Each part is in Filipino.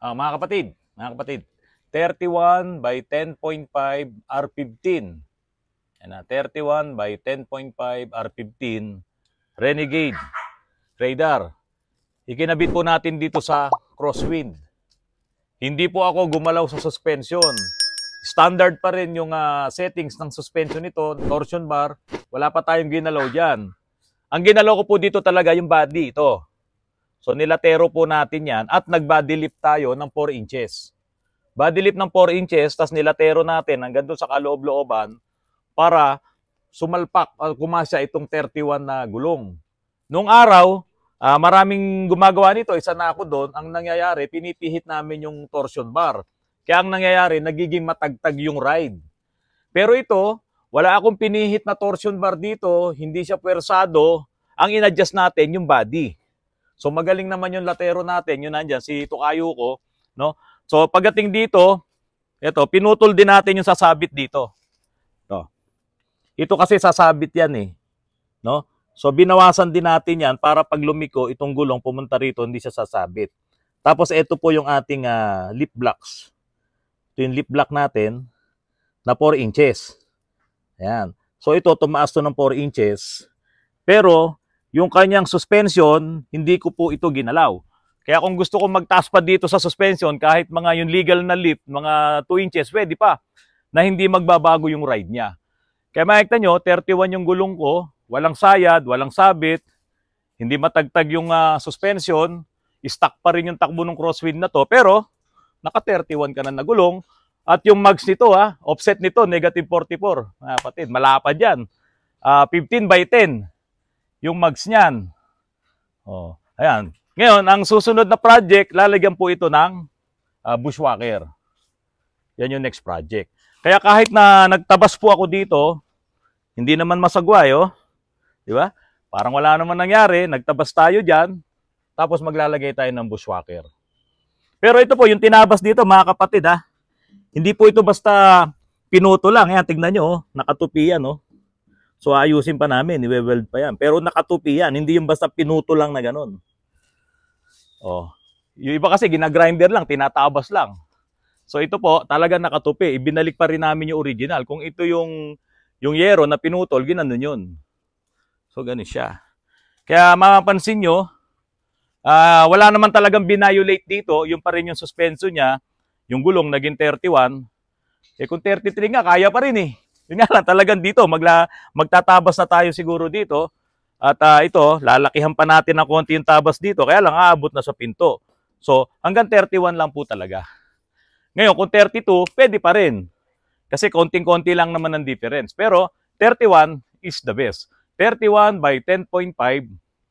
Uh, mga kapatid, mga kapatid, 31 by 10.5 R15. Yan na, 31 by 10.5 R15 Renegade radar. Ikinabit po natin dito sa crosswind. Hindi po ako gumalaw sa suspension. Standard pa rin yung uh, settings ng suspension nito, torsion bar. Wala pa tayong ginalaw dyan. Ang ginalaw ko po dito talaga yung body, ito. So nilatero po natin yan at nag-body lift tayo ng 4 inches. Body lift ng 4 inches, tas nilatero natin hanggang doon sa kaloob-looban para sumalpak, uh, kumasya itong 31 na gulong. Noong araw, uh, maraming gumagawa nito, isa na ako doon, ang nangyayari, pinipihit namin yung torsion bar. Kaya ang nangyayari, nagiging matagtag yung ride. Pero ito, wala akong pinihit na torsion bar dito, hindi siya pwersado, ang inadjust natin yung body. So magaling naman yung latero natin, yun nandyan, si Tukayo ko. No? So pagdating dito, ito, pinutol din natin yung sasabit dito. To. Ito kasi sasabit yan eh. No? So binawasan din natin yan para pag lumiko, itong gulong pumunta rito, hindi siya sasabit. Tapos ito po yung ating uh, lip blocks. Ito yung lip block natin na 4 inches. Ayan. So ito, tumaas to ng 4 inches. Pero yung kanyang suspension, hindi ko po ito ginalaw. Kaya kung gusto kong magtaas pa dito sa suspension, kahit mga yung legal na lift, mga 2 inches, pwede pa, na hindi magbabago yung ride niya. Kaya makikita nyo, 31 yung gulong ko, walang sayad, walang sabit, hindi matagtag yung uh, suspension, stuck pa rin yung takbo ng crosswind na to, pero naka 31 ka na nagulong, at yung mags nito, ha, ah, offset nito, negative 44. Ah, patid, malapad yan. Uh, ah, 15 by 10 yung mags niyan. Oh, ayan. Ngayon, ang susunod na project, lalagyan po ito ng uh, ah, bushwalker. Yan yung next project. Kaya kahit na nagtabas po ako dito, hindi naman masagway, eh, oh. Di ba? Parang wala naman nangyari, nagtabas tayo diyan, tapos maglalagay tayo ng bushwalker. Pero ito po, yung tinabas dito, mga kapatid, ha? Hindi po ito basta pinuto lang. Ayan, tignan nyo, oh. Nakatupi yan, oh. So ayusin pa namin, iwe-weld pa yan. Pero nakatupi yan, hindi yung basta pinuto lang na ganun. Oh. Yung iba kasi ginagrinder lang, tinatabas lang. So ito po, talaga nakatupi. Ibinalik pa rin namin yung original. Kung ito yung yung yero na pinutol, ginanon yun. So ganun siya. Kaya mapapansin nyo, uh, wala naman talagang binayulate dito. Yung pa rin yung suspenso niya, yung gulong naging 31. Eh kung 33 nga, kaya pa rin eh. Yun nga lang, talagang dito, magla, magtatabas na tayo siguro dito. At uh, ito, lalakihan pa natin ng konti yung tabas dito. Kaya lang, aabot na sa pinto. So, hanggang 31 lang po talaga. Ngayon, kung 32, pwede pa rin. Kasi konting-konti lang naman ang difference. Pero, 31 is the best. 31 by 10.5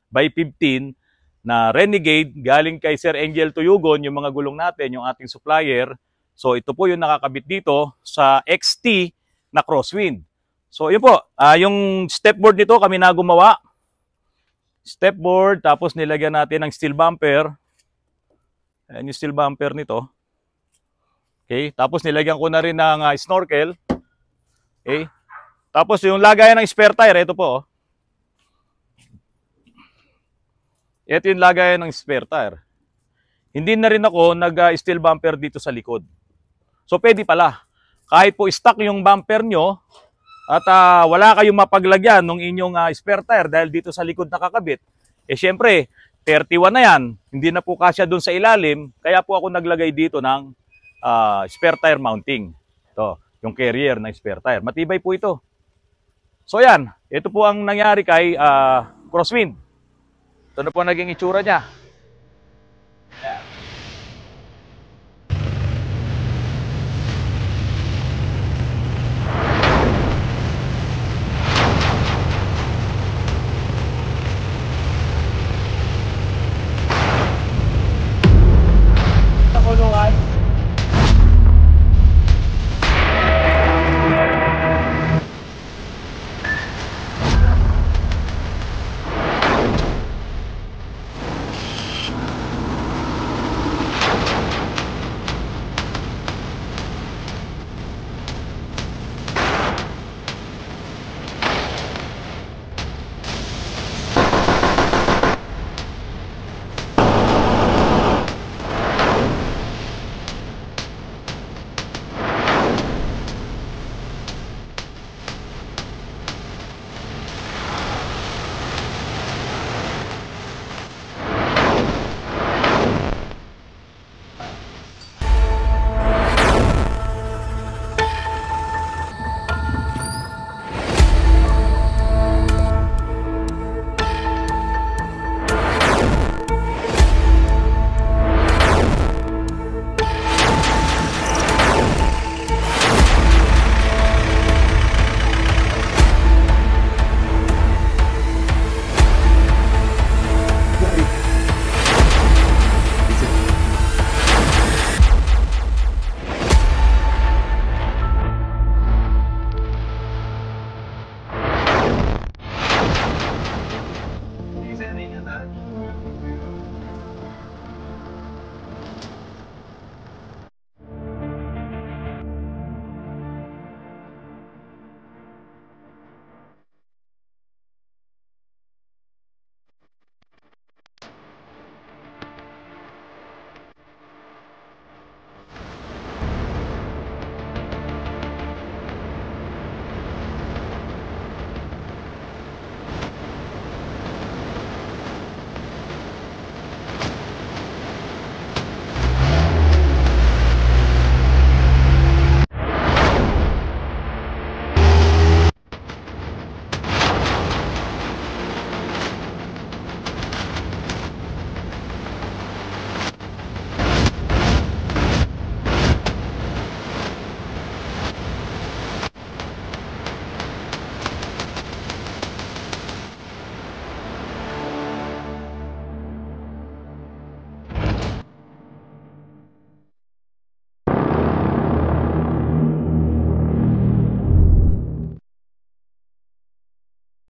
by 15 na Renegade galing kay Sir Angel Tuyugon, yung mga gulong natin, yung ating supplier. So, ito po yung nakakabit dito sa XT na crosswind. So, yun po. Uh, yung stepboard nito, kami na gumawa. Stepboard, tapos nilagyan natin ng steel bumper. Ayan yung steel bumper nito. Okay, tapos nilagyan ko na rin ng uh, snorkel. Okay. Tapos yung lagayan ng spare tire, ito po. Oh. Ito yung lagayan ng spare tire. Hindi na rin ako nag-steel ah, bumper dito sa likod. So, pwede pala kahit po stuck yung bumper nyo at uh, wala kayong mapaglagyan ng inyong uh, spare tire dahil dito sa likod nakakabit, eh syempre, 31 na yan. Hindi na po kasya doon sa ilalim, kaya po ako naglagay dito ng uh, spare tire mounting. to yung carrier ng spare tire. Matibay po ito. So yan, ito po ang nangyari kay uh, Crosswind. Ito na po naging itsura niya.